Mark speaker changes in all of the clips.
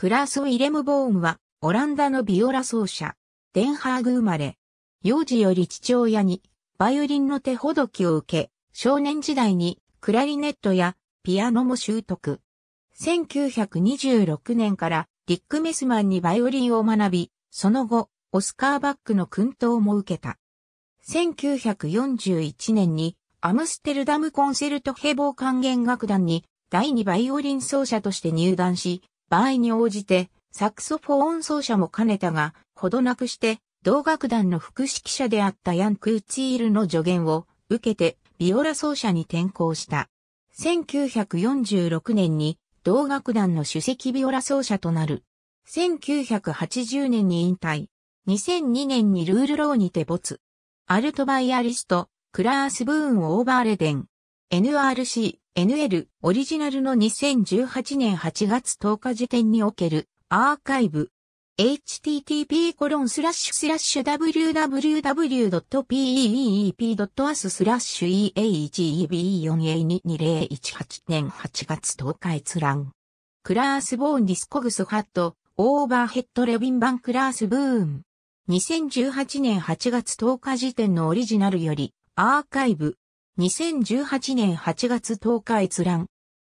Speaker 1: クラス・ウィレム・ボーンは、オランダのビオラ奏者、デンハーグ生まれ。幼児より父親に、バイオリンの手ほどきを受け、少年時代に、クラリネットや、ピアノも習得。1926年から、ディック・メスマンにバイオリンを学び、その後、オスカー・バックの訓導も受けた。1941年に、アムステルダムコンセルトヘボー管弦楽団に、第2バイオリン奏者として入団し、場合に応じて、サクソフォーン奏者も兼ねたが、ほどなくして、同楽団の副指揮者であったヤン・クーチールの助言を受けて、ビオラ奏者に転向した。1946年に同楽団の主席ビオラ奏者となる。1980年に引退。2002年にルールローにて没。アルトバイアリスト、クラース・ブーン・オーバーレデン。NRC、NL オリジナルの2018年8月10日時点におけるアーカイブ http://www.peep.as コロンススララッッシシュュスラッシュ eageb4a2018 年8月10日閲覧。クラースボーンディスコグスハット、オーバーヘッドレビン版クラースブーン。2018年8月10日時点のオリジナルより、アーカイブ、2018年8月10日閲覧。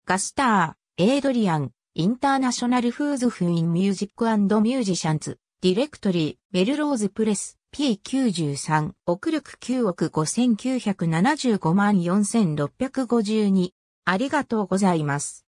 Speaker 1: ガスター、エイドリアン、インターナショナルフーズフインミュージックミュージシャンズ、ディレクトリー、メルローズプレス、P93、億力9億5975万4652。ありがとうございます。